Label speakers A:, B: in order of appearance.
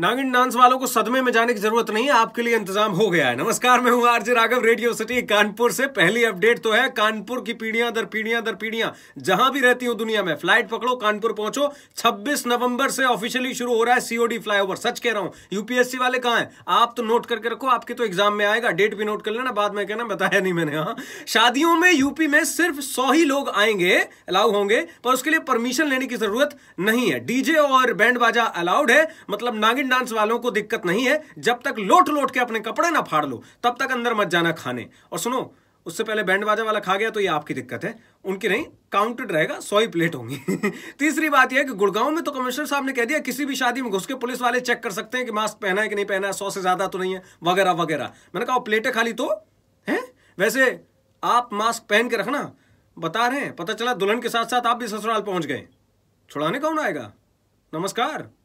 A: नागिन डांस वालों को सदमे में जाने की जरूरत नहीं है आपके लिए इंतजाम हो गया है नमस्कार मैं हूं RJ Raghav Radio City Kanpur से पहली अपडेट तो है कानपुर की पीढ़ियां दर पीढ़ियां दर पीढ़ियां जहां भी रहती हो दुनिया में फ्लाइट पकड़ो कानपुर पहुंचो 26 नवंबर से ऑफिशियली शुरू हो रहा है सीओडी फ्लाईओवर सच कह रहा हूं यूपीएससी वाले कहा है आप तो नोट करके रखो आपके तो एग्जाम में आएगा डेट भी नोट कर लेना बाद में कहना बताया नहीं मैंने हाँ शादियों में यूपी में सिर्फ सौ ही लोग आएंगे अलाउ होंगे पर उसके लिए परमिशन लेने की जरूरत नहीं है डीजे और बैंड बाजा अलाउड है मतलब नागिन कॉफिन डांस वालों को दिक्कत नहीं है जब तक लोट लोट के अपने कपड़े ना फाड़ लो तब तक अंदर मत जाना खाने और सुनो उससे पहले बैंड बाजा वाला खा गया तो ये आपकी दिक्कत है उनकी नहीं काउंटेड रहेगा सौ ही प्लेट होंगी तीसरी बात यह है कि गुड़गांव में तो कमिश्नर साहब ने कह दिया किसी भी शादी में घुस के पुलिस वाले चेक कर सकते हैं कि मास्क पहना है कि नहीं पहना है सौ से ज्यादा तो नहीं है वगैरह वगैरह मैंने कहा प्लेटें खाली तो है वैसे आप मास्क पहन के रखना बता रहे हैं पता चला दुल्हन के साथ साथ आप भी ससुराल पहुंच गए छुड़ाने कौन आएगा नमस्कार